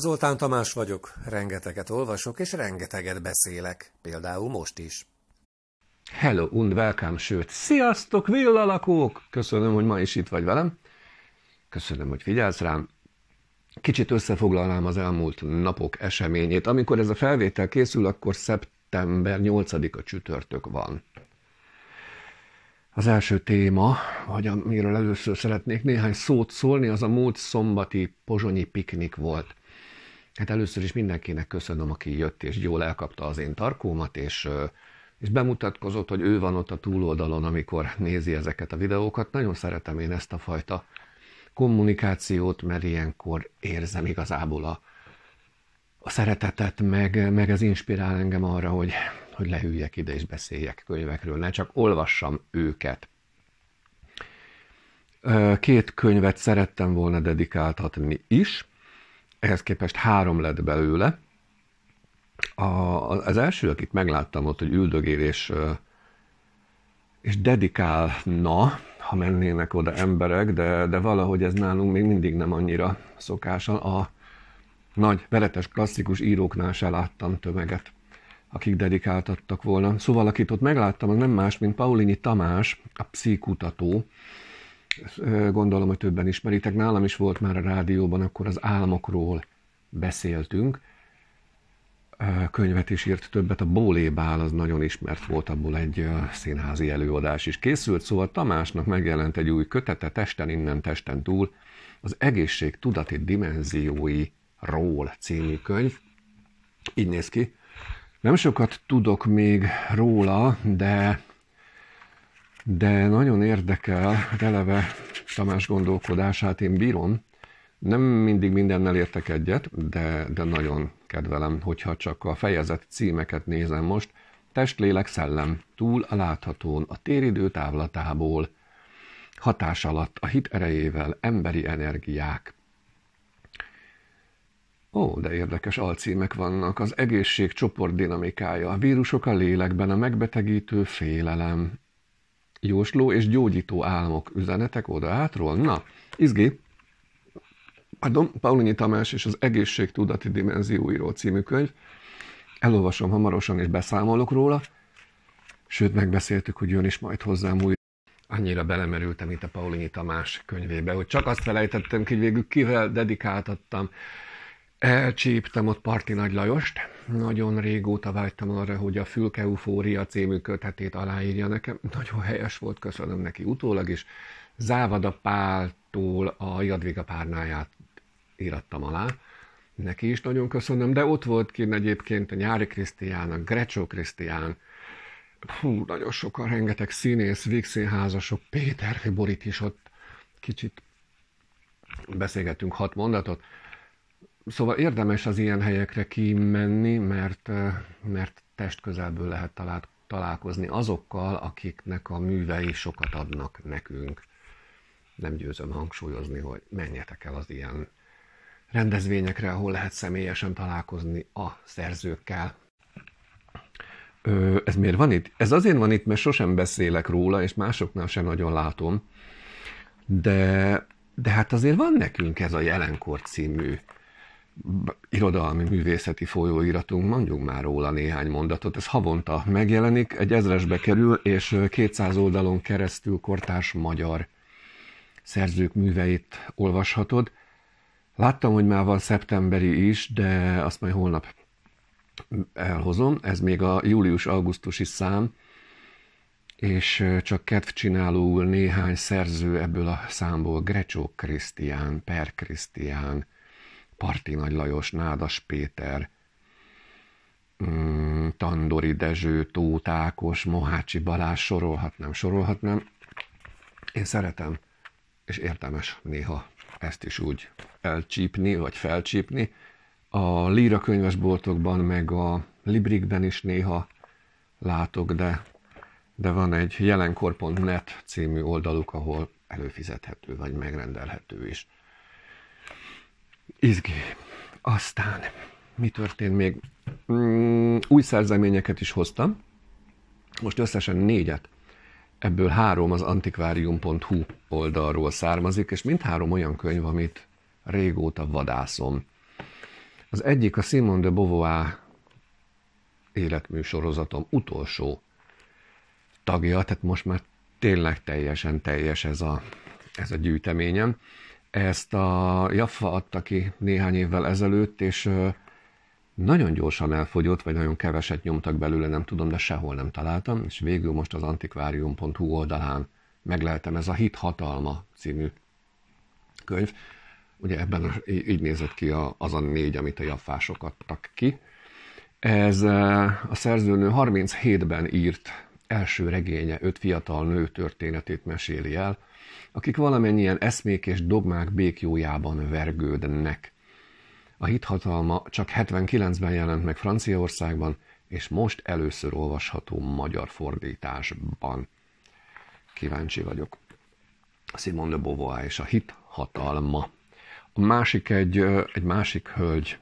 Zoltán Tamás vagyok, rengeteget olvasok és rengeteget beszélek, például most is. Hello und welcome, sőt, sziasztok villalakók! Köszönöm, hogy ma is itt vagy velem. Köszönöm, hogy figyelsz rám. Kicsit összefoglalnám az elmúlt napok eseményét. Amikor ez a felvétel készül, akkor szeptember 8-a csütörtök van. Az első téma, vagy amiről először szeretnék néhány szót szólni, az a múlt szombati pozsonyi piknik volt. Hát először is mindenkinek köszönöm, aki jött és jól elkapta az én tarkómat, és, és bemutatkozott, hogy ő van ott a túloldalon, amikor nézi ezeket a videókat. Nagyon szeretem én ezt a fajta kommunikációt, mert ilyenkor érzem igazából a, a szeretetet, meg, meg ez inspirál engem arra, hogy, hogy lehűljek ide és beszéljek könyvekről, ne csak olvassam őket. Két könyvet szerettem volna dedikáltatni is, ehhez képest három lett belőle. A, az első, akit megláttam ott, hogy üldögél és, és dedikálna, ha mennének oda emberek, de, de valahogy ez nálunk még mindig nem annyira szokás. A nagy, veretes, klasszikus íróknál se láttam tömeget, akik dedikáltattak volna. Szóval, akit ott megláttam, az nem más, mint Paulini Tamás, a pszíkutató, gondolom, hogy többen ismeritek, nálam is volt már a rádióban, akkor az álmokról beszéltünk, könyvet is írt többet, a Bólé Bál az nagyon ismert volt, abból egy színházi előadás is készült, szóval Tamásnak megjelent egy új kötete, testen innen, testen túl, az egészség tudati ról című könyv. Így néz ki. Nem sokat tudok még róla, de de nagyon érdekel eleve Tamás gondolkodását, én bírom. Nem mindig mindennel értek egyet, de, de nagyon kedvelem, hogyha csak a fejezet címeket nézem most. Test, lélek, szellem, túl a láthatón, a téridő távlatából, hatás alatt, a hit erejével, emberi energiák. Ó, de érdekes alcímek vannak. Az egészség csoport dinamikája, a vírusok a lélekben, a megbetegítő félelem, jósló és gyógyító álmok üzenetek oda átról. Na, izgi, pardon, Paulinyi Tamás és az egészségtudati dimenzióiról című könyv. Elolvasom hamarosan és beszámolok róla. Sőt, megbeszéltük, hogy jön is majd hozzám új. Annyira belemerültem itt a Paulinyi Tamás könyvébe, hogy csak azt felejtettem ki, végül kivel dedikáltattam. Elcsíptem ott Parti Nagy Lajost. Nagyon régóta vágytam arra, hogy a Fülke Eufória című kötetét aláírja nekem. Nagyon helyes volt, köszönöm neki utólag is. Závada Páltól a Jadviga párnáját írattam alá. Neki is nagyon köszönöm, de ott volt ki egyébként a Nyári Krisztián, a Grecsó Krisztián, hú, nagyon sokan, rengeteg színész, vígszínházasok, Péter Fiborit is ott kicsit beszélgettünk hat mondatot, Szóval érdemes az ilyen helyekre kimenni, mert, eh, mert test közelből lehet talált, találkozni azokkal, akiknek a művei sokat adnak nekünk. Nem győzöm hangsúlyozni, hogy menjetek el az ilyen rendezvényekre, ahol lehet személyesen találkozni a szerzőkkel. Ö, ez miért van itt? Ez azért van itt, mert sosem beszélek róla, és másoknál sem nagyon látom. De, de hát azért van nekünk ez a Jelenkor című irodalmi művészeti folyóiratunk, mondjuk már róla néhány mondatot, ez havonta megjelenik, egy ezresbe kerül, és 200 oldalon keresztül kortárs magyar szerzők műveit olvashatod. Láttam, hogy már van szeptemberi is, de azt majd holnap elhozom. Ez még a július-augusztusi szám, és csak kedvcsinálóul néhány szerző ebből a számból, Grecsó Krisztián, Per Krisztián, Parti Nagy Lajos, Nádas Péter, mm, Tandori Dezső, Tóth Ákos, Mohácsi Balázs, sorolhatnám, sorolhatnám. Én szeretem, és értelmes néha ezt is úgy elcsípni, vagy felcsípni. A Líra könyvesboltokban, meg a Librikben is néha látok, de, de van egy jelenkor.net című oldaluk, ahol előfizethető, vagy megrendelhető is izgi. Aztán, mi történt még? Mm, új szerzeményeket is hoztam. Most összesen négyet. Ebből három az antikvárium.hu oldalról származik, és mindhárom olyan könyv, amit régóta vadászom. Az egyik a Simon de Beauvoir életműsorozatom sorozatom utolsó tagja, tehát most már tényleg teljesen teljes ez a, ez a gyűjteményem. Ezt a Jaffa adta ki néhány évvel ezelőtt, és nagyon gyorsan elfogyott, vagy nagyon keveset nyomtak belőle, nem tudom, de sehol nem találtam, és végül most az antikvárium.hu oldalán megleltem, ez a Hit Hatalma című könyv. Ugye ebben így nézett ki az a négy, amit a jaffások adtak ki. Ez a szerzőnő 37-ben írt első regénye, öt fiatal nő történetét meséli el, akik valamennyien eszmék és dogmák békjójában vergődnek. A hithatalma csak 79-ben jelent meg Franciaországban, és most először olvasható magyar fordításban. Kíváncsi vagyok. Simone de Beauvoir és a hit hatalma. A másik egy, egy másik hölgy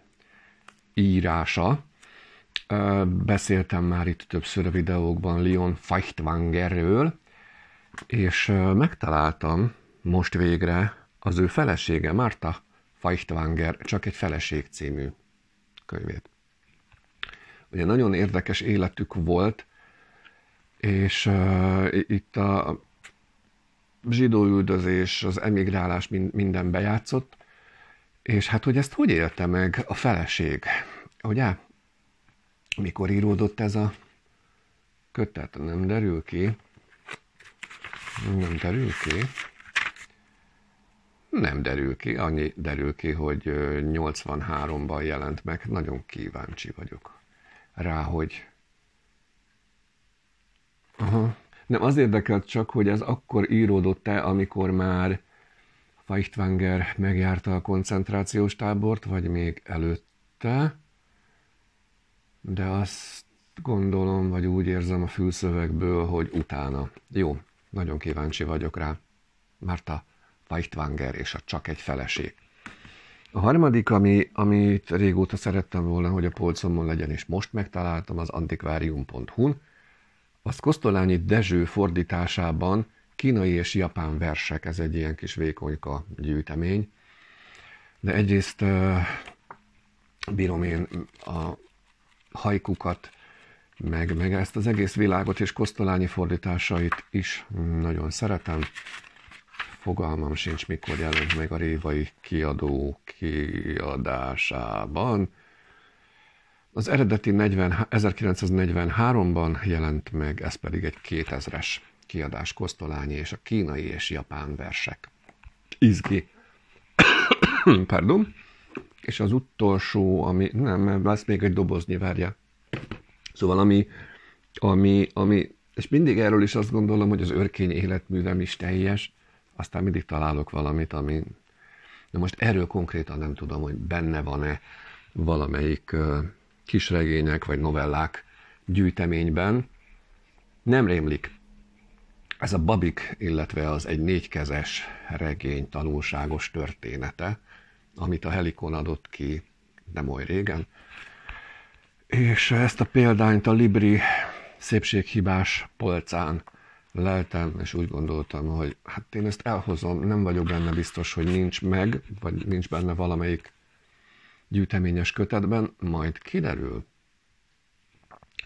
írása, beszéltem már itt többször a videókban Leon Feichtwangerről, és megtaláltam most végre az ő felesége, Marta Feichtwanger, csak egy feleség című könyvét. Ugye nagyon érdekes életük volt, és uh, itt a zsidó üldözés, az emigrálás minden bejátszott, és hát, hogy ezt hogy élte meg a feleség, ugye? Mikor íródott ez a kötet, nem derül ki nem derül ki. Nem derül ki, annyi derül ki, hogy 83-ban jelent meg. Nagyon kíváncsi vagyok rá, hogy... Aha. Nem, az érdekelt csak, hogy ez akkor íródott-e, amikor már Feichtwanger megjárta a koncentrációs tábort, vagy még előtte, de azt gondolom, vagy úgy érzem a fülszövegből, hogy utána. Jó, nagyon kíváncsi vagyok rá. Márta Weichtwanger és a Csak egy feleség. A harmadik, ami, amit régóta szerettem volna, hogy a polcomon legyen, és most megtaláltam, az antikvárium.hu-n. Az Kosztolányi Dezső fordításában kínai és japán versek, ez egy ilyen kis vékonyka gyűjtemény. De egyrészt uh, bírom én a hajkukat meg, meg ezt az egész világot és kosztolányi fordításait is nagyon szeretem. Fogalmam sincs, mikor jelent meg a Révai kiadó kiadásában. Az eredeti 40, 1943-ban jelent meg, ez pedig egy 2000-es kiadás kosztolányi és a kínai és japán versek. Izgi. Pardon. És az utolsó, ami... Nem, lesz még egy doboznyi verje. Szóval ami, ami, ami, és mindig erről is azt gondolom, hogy az örkény életművem is teljes, aztán mindig találok valamit, ami... De most erről konkrétan nem tudom, hogy benne van-e valamelyik kisregények vagy novellák gyűjteményben. Nem rémlik. Ez a Babik, illetve az egy négykezes regény tanulságos története, amit a Helikon adott ki nem oly régen, és ezt a példányt a Libri szépséghibás polcán leltem, és úgy gondoltam, hogy hát én ezt elhozom, nem vagyok benne biztos, hogy nincs meg, vagy nincs benne valamelyik gyűjteményes kötetben, majd kiderül.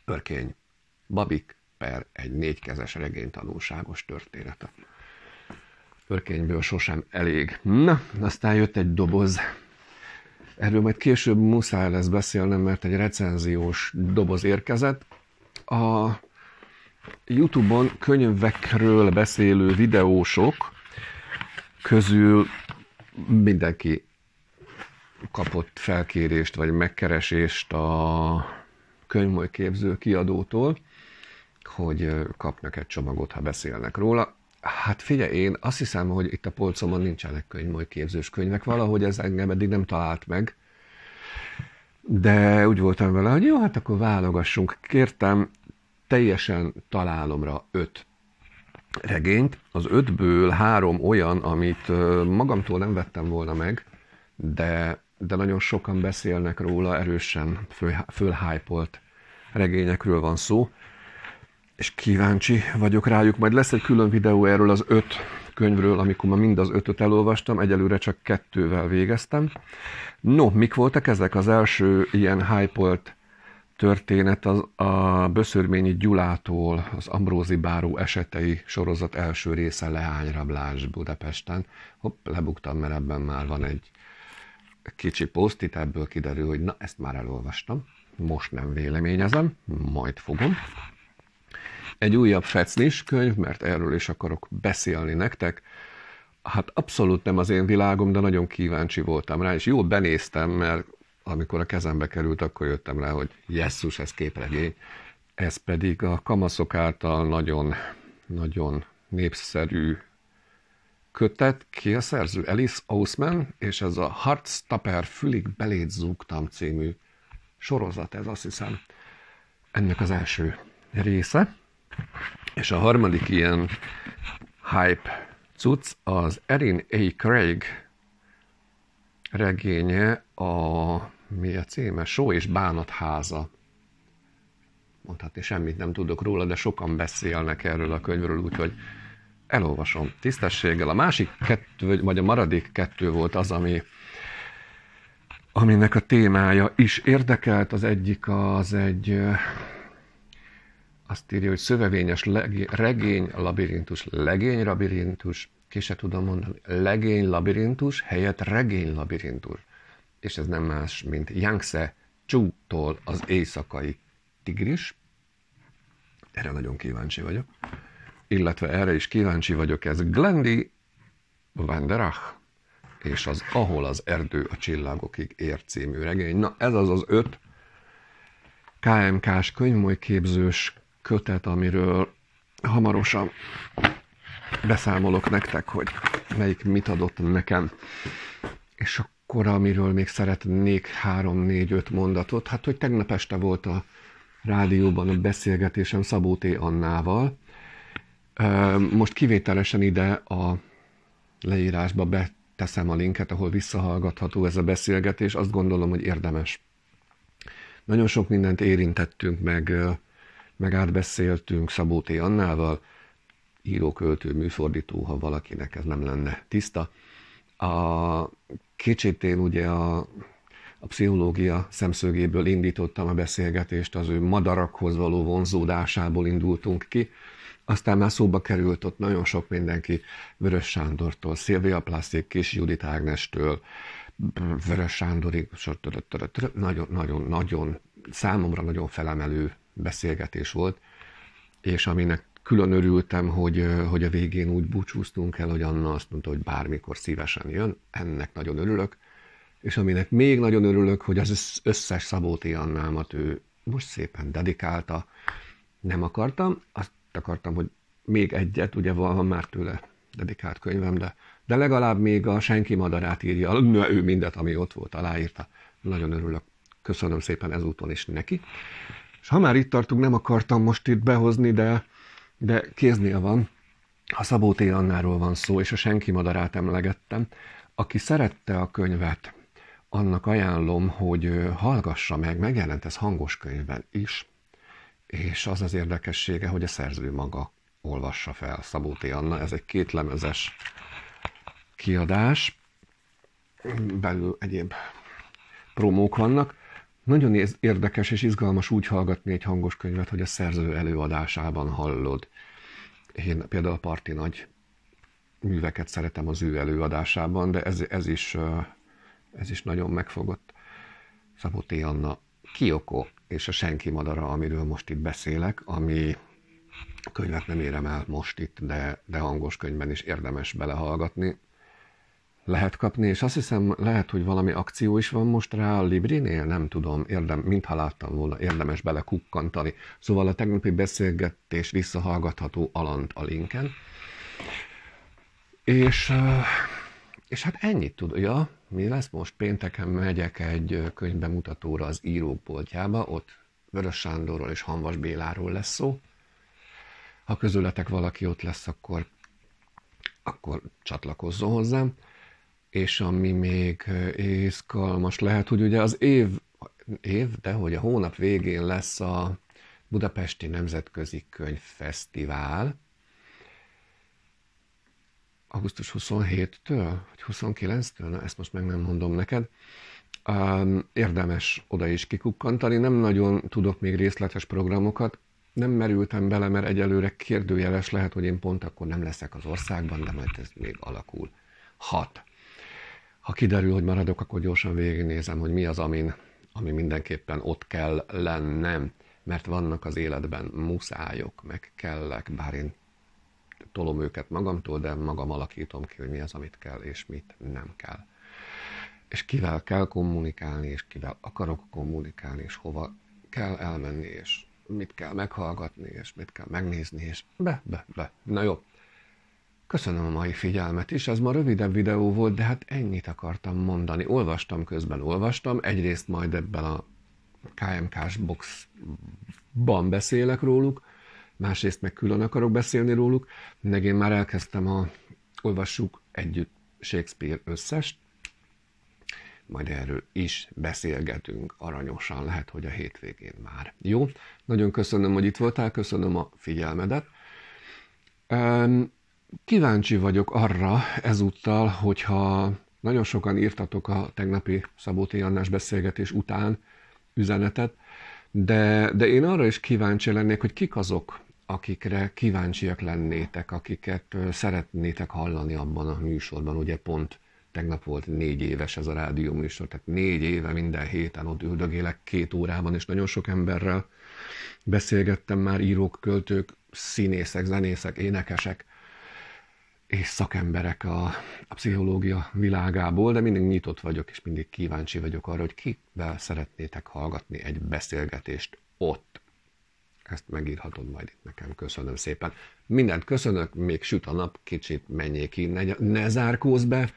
Örkény. Babik per egy négykezes regény tanulságos története. Örkényből sosem elég. Na, aztán jött egy doboz Erről majd később muszáj lesz beszélnem, mert egy recenziós doboz érkezett. A YouTube-on könyvekről beszélő videósok közül mindenki kapott felkérést vagy megkeresést a könyvmolyképző kiadótól, hogy kapnak egy csomagot, ha beszélnek róla. Hát figyelj, én azt hiszem, hogy itt a polcomon nincsenek könyv, vagy képzős könyvek. Valahogy ez engem eddig nem talált meg. De úgy voltam vele, hogy jó, hát akkor válogassunk. Kértem teljesen találomra öt regényt. Az ötből három olyan, amit magamtól nem vettem volna meg, de, de nagyon sokan beszélnek róla, erősen föl, fölhájpolt regényekről van szó és kíváncsi vagyok rájuk. Majd lesz egy külön videó erről az öt könyvről, amikor ma mind az ötöt elolvastam, egyelőre csak kettővel végeztem. No, mik voltak ezek? Az első ilyen hype történet az a Böszörményi Gyulától az Ambrózi Báró esetei sorozat első része leányrablás Budapesten. Hopp, lebuktam, mert ebben már van egy kicsi posztit, ebből kiderül, hogy na, ezt már elolvastam. Most nem véleményezem, majd fogom. Egy újabb fecnis könyv, mert erről is akarok beszélni nektek. Hát abszolút nem az én világom, de nagyon kíváncsi voltam rá, és jól benéztem, mert amikor a kezembe került, akkor jöttem rá, hogy jesszus, ez képregény. Ez pedig a kamaszok által nagyon, nagyon népszerű kötet, ki a szerző? Alice Ousman, és ez a Heartstopper Fülig beléd zúgtam című sorozat, ez azt hiszem ennek az első része. És a harmadik ilyen hype cucc az Erin A. Craig regénye, a, mi a címe? Só és háza. Mondhatni semmit nem tudok róla, de sokan beszélnek erről a könyvről, úgyhogy elolvasom tisztességgel. A másik kettő, vagy a maradék kettő volt az, ami aminek a témája is érdekelt. Az egyik az egy azt írja, hogy szövevényes leg regény labirintus, legény labirintus, ki se tudom mondani, legény labirintus helyett regény labirintus. És ez nem más, mint Yangtze Chu-tól az éjszakai tigris. Erre nagyon kíváncsi vagyok. Illetve erre is kíváncsi vagyok, ez Glendi Vanderach és az Ahol az erdő a csillagokig ér című regény. Na ez az az öt KMK-s könyvmolyképzős kötet, amiről hamarosan beszámolok nektek, hogy melyik mit adott nekem. És akkor, amiről még szeretnék három-négy-öt mondatot, hát hogy tegnap este volt a rádióban a beszélgetésem Szabó T. Annával. Most kivételesen ide a leírásba beteszem a linket, ahol visszahallgatható ez a beszélgetés. Azt gondolom, hogy érdemes. Nagyon sok mindent érintettünk, meg meg átbeszéltünk Szabó T. Annával, íróköltő, műfordító, ha valakinek ez nem lenne tiszta. A kicsit én ugye a, a pszichológia szemszögéből indítottam a beszélgetést, az ő madarakhoz való vonzódásából indultunk ki, aztán már szóba került ott nagyon sok mindenki, Vörös Sándortól, Szilvia Plasztik, Kis Judit Ágnestől, Vörös Sándorig, nagyon, nagyon, nagyon számomra nagyon felemelő beszélgetés volt, és aminek külön örültem, hogy, hogy a végén úgy búcsúztunk el, hogy Anna azt mondta, hogy bármikor szívesen jön, ennek nagyon örülök, és aminek még nagyon örülök, hogy az összes Szabóti Annámat ő most szépen dedikálta, nem akartam, azt akartam, hogy még egyet, ugye van már tőle dedikált könyvem, de, de legalább még a senki madarát írja, Na, ő mindet, ami ott volt, aláírta. Nagyon örülök. Köszönöm szépen ezúton is neki. És ha már itt tartunk, nem akartam most itt behozni, de, de kéznél van. A Szabó T. Annáról van szó, és a Senki Madarát emlegettem. Aki szerette a könyvet, annak ajánlom, hogy hallgassa meg, megjelent ez hangos könyvben is, és az az érdekessége, hogy a szerző maga olvassa fel Szabó T. Anna. Ez egy kétlemezes kiadás, belül egyéb promók vannak, nagyon érdekes és izgalmas úgy hallgatni egy hangos könyvet, hogy a szerző előadásában hallod. Én például a Parti Nagy műveket szeretem az ő előadásában, de ez, ez, is, ez is nagyon megfogott. Szabó T. Anna Kioko és a Senki Madara, amiről most itt beszélek, ami könyvet nem érem el most itt, de, de hangos könyvben is érdemes belehallgatni lehet kapni, és azt hiszem lehet, hogy valami akció is van most rá a Librinél, nem tudom, érdem, mintha láttam volna, érdemes belekukkantani. Szóval a tegnapi beszélgetés visszahallgatható alant a linken. És, és hát ennyit tudja, mi lesz most pénteken megyek egy könyvbemutatóra az írópoltjába, ott Vörös Sándorról és Hanvas Béláról lesz szó. Ha közületek valaki ott lesz, akkor, akkor csatlakozzon hozzám és ami még észkalmas lehet, hogy ugye az év, év, de hogy a hónap végén lesz a Budapesti Nemzetközi Könyvfesztivál, augusztus 27-től, vagy 29-től, na ezt most meg nem mondom neked, érdemes oda is kikukkantani. Nem nagyon tudok még részletes programokat, nem merültem bele, mert egyelőre kérdőjeles lehet, hogy én pont akkor nem leszek az országban, de majd ez még alakul. 6 ha kiderül, hogy maradok, akkor gyorsan végignézem, hogy mi az, amin, ami mindenképpen ott kell lennem, mert vannak az életben muszájok, meg kellek, bár én tolom őket magamtól, de magam alakítom ki, hogy mi az, amit kell, és mit nem kell. És kivel kell kommunikálni, és kivel akarok kommunikálni, és hova kell elmenni, és mit kell meghallgatni, és mit kell megnézni, és be, be, be. Na jó, Köszönöm a mai figyelmet is, ez ma rövidebb videó volt, de hát ennyit akartam mondani. Olvastam közben, olvastam, egyrészt majd ebben a KMK-s boxban beszélek róluk, másrészt meg külön akarok beszélni róluk, meg én már elkezdtem a Olvassuk együtt Shakespeare összest, majd erről is beszélgetünk aranyosan, lehet, hogy a hétvégén már. Jó? Nagyon köszönöm, hogy itt voltál, köszönöm a figyelmedet. Um, Kíváncsi vagyok arra ezúttal, hogyha nagyon sokan írtatok a tegnapi Szabó T. Annás beszélgetés után üzenetet, de, de én arra is kíváncsi lennék, hogy kik azok, akikre kíváncsiak lennétek, akiket szeretnétek hallani abban a műsorban, ugye pont tegnap volt négy éves ez a rádió műsor, tehát négy éve minden héten ott üldögélek két órában, és nagyon sok emberrel beszélgettem már írók, költők, színészek, zenészek, énekesek, és szakemberek a, a pszichológia világából, de mindig nyitott vagyok, és mindig kíváncsi vagyok arra, hogy kivel szeretnétek hallgatni egy beszélgetést ott. Ezt megírhatod majd itt nekem. Köszönöm szépen. Mindent köszönök, még süt a nap, kicsit menjék ki, ne, ne zárkózz be,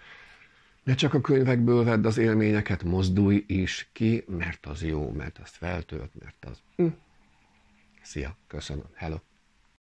ne csak a könyvekből vedd az élményeket, mozdulj is ki, mert az jó, mert azt feltölt, mert az... Hm. Szia, köszönöm, hello.